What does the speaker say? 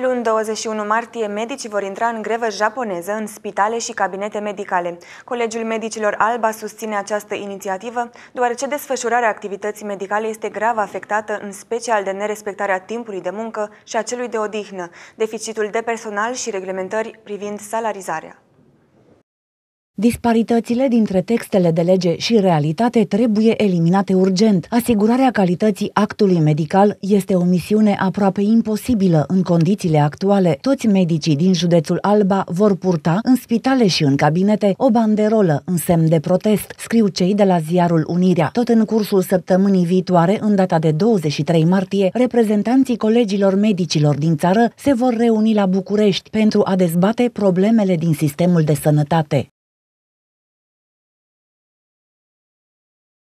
Luni 21 martie, medicii vor intra în grevă japoneză în spitale și cabinete medicale. Colegiul Medicilor Alba susține această inițiativă, deoarece desfășurarea activității medicale este grav afectată în special de nerespectarea timpului de muncă și a celui de odihnă, deficitul de personal și reglementări privind salarizarea. Disparitățile dintre textele de lege și realitate trebuie eliminate urgent. Asigurarea calității actului medical este o misiune aproape imposibilă în condițiile actuale. Toți medicii din județul Alba vor purta în spitale și în cabinete o banderolă în semn de protest, scriu cei de la ziarul Unirea. Tot în cursul săptămânii viitoare, în data de 23 martie, reprezentanții colegilor medicilor din țară se vor reuni la București pentru a dezbate problemele din sistemul de sănătate.